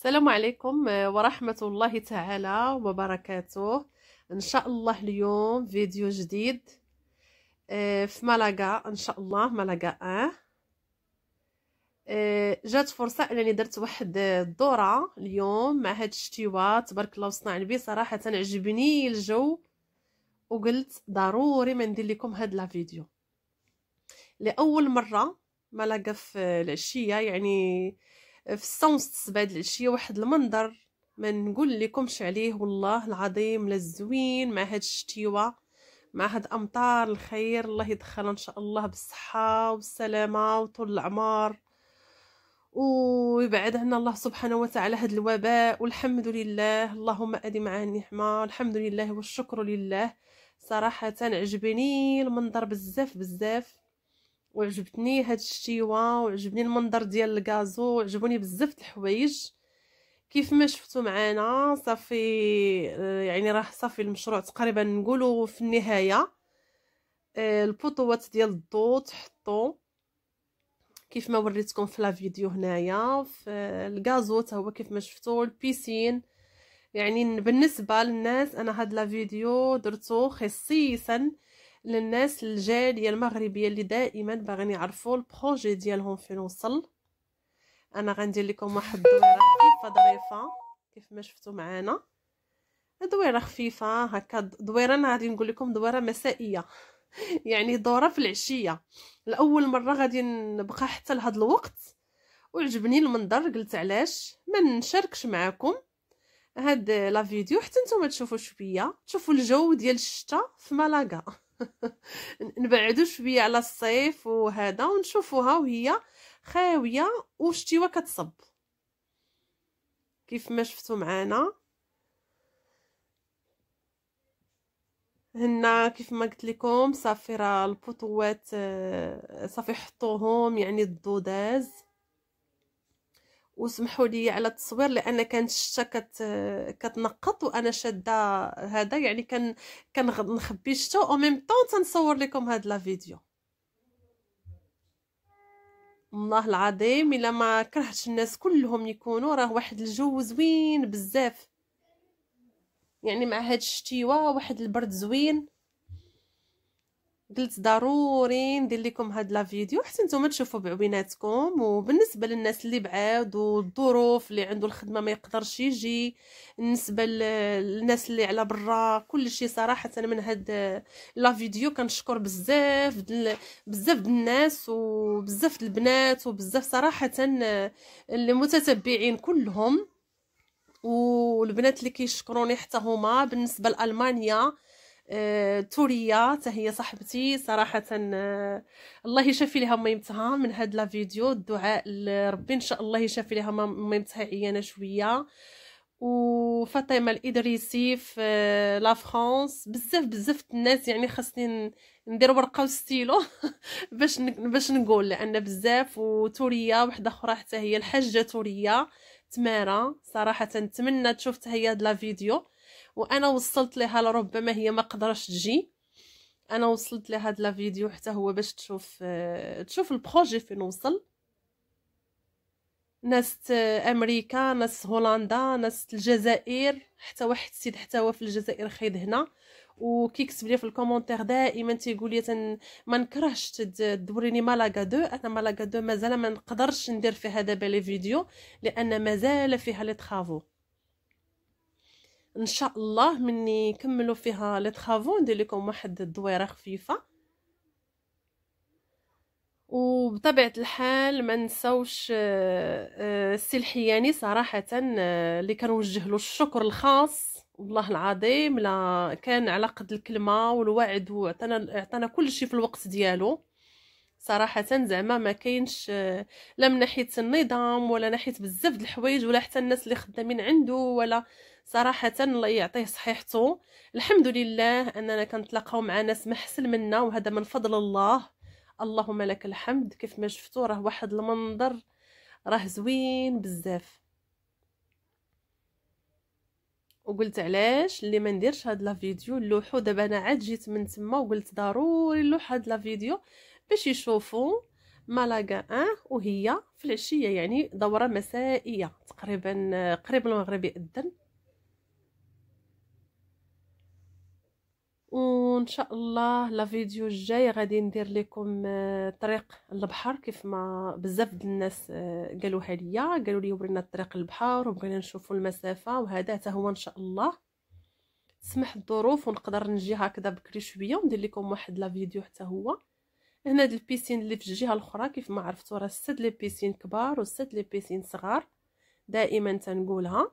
السلام عليكم آه، ورحمة الله تعالى وبركاته إن شاء الله اليوم فيديو جديد آه، في ملقا إن شاء الله ملقا آه. أه جات فرصة أنني درت واحد الدورة اليوم مع هاد الشتيوة تبارك الله وصنع البي صراحة عجبني الجو وقلت ضروري ما ندير لكم هاد الفيديو لأول مرة ملقا في العشية يعني في الصومس تسباد العشيه واحد المنظر ما نقول لكمش عليه والله العظيم لا مع هاد الشتيوه مع هاد امطار الخير الله يدخلها ان شاء الله بالصحه والسلامه وطول العمر ويبعد عنا الله سبحانه وتعالى هاد الوباء والحمد لله اللهم ادي معاه النعمه الحمد لله والشكر لله صراحه عجبني المنظر بزاف بزاف وعجبتني هاد الشتيوه وعجبني المنظر ديال الكازو وعجبوني بزاف الحوايج كيف ما شفتوا معانا صافي آه، يعني راه صافي المشروع تقريبا نقولوا في النهايه آه، البوطوات ديال الضو تحطوا كيف ما وريتكم في الفيديو هنايا في الغازو حتى هو كيف ما شفتوا البيسين يعني بالنسبه للناس انا هاد لا فيديو درتو خصيصا للناس الجاليه المغربيه اللي دائما باغين يعرفوا البروجي ديالهم فين وصل انا غندير لكم واحد الدويره خفيفه ظريفه كيف ما شفتوا معانا دويره خفيفه هكا دويره انا غادي نقول لكم دويره مسائيه يعني دوره في العشيه لاول مره غادي نبقى حتى لهذا الوقت وعجبني المنظر قلت علاش ما نشاركش معاكم هاد لا فيديو حتى نتوما تشوفوا شويه تشوفوا الجو ديال الشتاء في مالاغا نبعدو شويه على الصيف وهذا ونشوفوها وهي خاويه وشتيوه كتصب كيف ما شفتوا معانا هنا كيف ما قلت لكم صافي راه البطوات آه، صافي حطوهم يعني الضوداز داز وسمحوا لي على التصوير لان كانت الشتا كت كتنقط وانا شاده هذا يعني كان كنخبي الشتا او ميم طون تنصور لكم هاد لا فيديو والله العظيم الا ما كرهتش الناس كلهم يكونوا راه واحد الجو زوين بزاف يعني مع هاد الشتيوه واحد البرد زوين قلت ضروري ندير لكم هاد لا فيديو حتى نتوما تشوفوا بعويناتكم وبالنسبه للناس اللي بعاد والظروف اللي عنده الخدمه ما يقدرش يجي بالنسبه للناس اللي على برا كلشي صراحه من هاد لا فيديو كنشكر بزاف دل بزاف د الناس وبزاف د البنات وبزاف صراحه المتتبعين كلهم والبنات اللي كيشكروني حتى هما بالنسبه لالمانيا آه، توريا حتى هي صاحبتي صراحه آه، الله يشافي لها ميمتها من هاد لا فيديو الدعاء لربي ان شاء الله يشافي لها ميمتها عيانه شويه وفاطمه الادريسي في آه، لا فرانس بزاف بزاف الناس يعني خاصني ندير ورقه وستيلو باش باش نقول لان بزاف وتوريا وحده اخرى حتى هي الحاجه توريا تمارا صراحة نتمنى تشوف هي هاد لا فيديو وانا وصلت لها لربما هي ما قدرش تجي انا وصلت لهاد لا فيديو حتى هو باش تشوف آه، تشوف البروجي فين وصل ناس امريكا ناس هولندا ناس الجزائر حتى واحد السيد حتى هو في الجزائر خيد هنا وكيكتب لي في الكومونتير دائما تيقول لي تن... ما نكرهش تدوريني مالاغا دو انا مالاغا دو مازال ما نقدرش ندير فيها دابا لي فيديو لان مازال فيها لي طرافو ان شاء الله مني كملوا فيها لي طرافو ندير لكم واحد الدويره خفيفه وبطبيعه الحال ما نساوش آه، آه، السلحياني صراحه آه، اللي كنوجه له الشكر الخاص والله العظيم لا كان على قد الكلمه والوعد وعطانا عطانا كل شيء في الوقت ديالو صراحه زعما ما كاينش لا من ناحيه النظام ولا ناحيه بزاف د الحوايج ولا حتى الناس اللي خدامين عنده ولا صراحه الله يعطيه صحيحته الحمد لله اننا كنتلاقاو مع ناس محسن منا وهذا من فضل الله اللهم لك الحمد كيف ما شفتوا راه واحد المنظر راه زوين بزاف وقلت علاش اللي ما نديرش هاد لا فيديو نلوحو دابا انا عاد جيت من تما وقلت ضروري نلوح هاد لا فيديو باش يشوفوا مالاغا ان أه وهي في العشيه يعني دوره مسائيه تقريبا قريب المغرب يأذن وان شاء الله لا فيديو الجاي غادي ندير لكم آه، طريق البحر كيف ما بزاف ديال الناس آه، قالوها ليا قالوا لي ورينا طريق البحر وبغينا نشوفوا المسافه وهذا حتى هو ان شاء الله تسمح الظروف ونقدر نجي هكذا بكري شويه وندير لكم واحد لا فيديو حتى هو هنا هاد البيسين اللي في الجهه الاخرى كيف ما عرفتوا راه سد لي بيسين كبار وسد لي بيسين صغار دائما تنقولها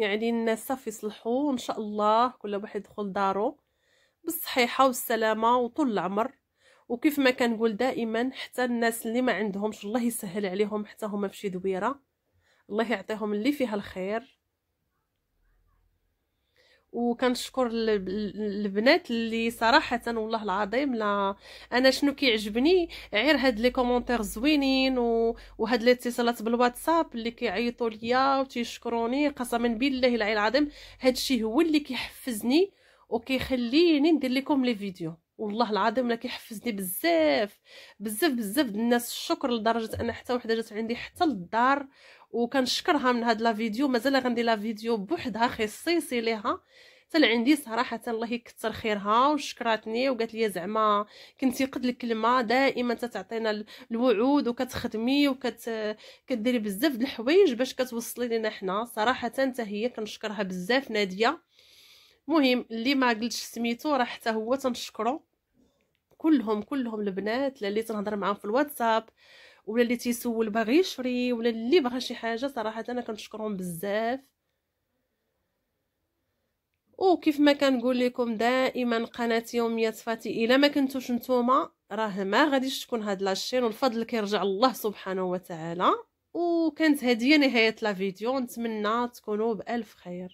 يعني الناس صافي يصلحوا وان شاء الله كل واحد يدخل دارو بالصحيحه والسلامه وطول العمر وكيف ما كنقول دائما حتى الناس اللي ما عندهمش الله يسهل عليهم حتى هما في شي دويره الله يعطيهم اللي فيها الخير وكنشكر البنات اللي صراحه والله العظيم لا انا شنو كيعجبني غير هاد لي كومونتير زوينين وهاد لي اتصالات بالواتساب اللي كيعيطوا ليا وتيشكروني قسما بالله العلي العظيم هادشي هو اللي كيحفزني وكيخليني ندير لكم لي فيديو والله العظيم لك يحفزني بزاف بزاف بزاف الناس الشكر لدرجه ان حتى وحده جات عندي حتى للدار وكنشكرها من هاد لا فيديو مازال غندير لا فيديو بوحدها خصيصي ليها حتى عندي صراحه الله يكثر خيرها وشكراتني وقالت لي زعما كنتي قد الكلمه دائما تتعطينا الوعود وكتخدمي وكديري بزاف د الحوايج باش كتوصلي لينا حنا صراحه حتى هي كنشكرها بزاف ناديه مهم اللي ما قلتش سميتو راه حتى هو تنشكرو كلهم كلهم البنات اللي تنهضر معاهم في الواتساب ولا اللي تيسول باغي يشري ولا اللي بغى شي حاجه صراحه انا كنشكرهم بزاف وكيف ما كنقول لكم دائما قناه يوميات فاتي الا ما كنتوش نتوما راه ما غاديش تكون هاد لاشين والفضل كيرجع الله سبحانه وتعالى وكانت هذه نهايه لا فيديو نتمنى تكونوا بالف خير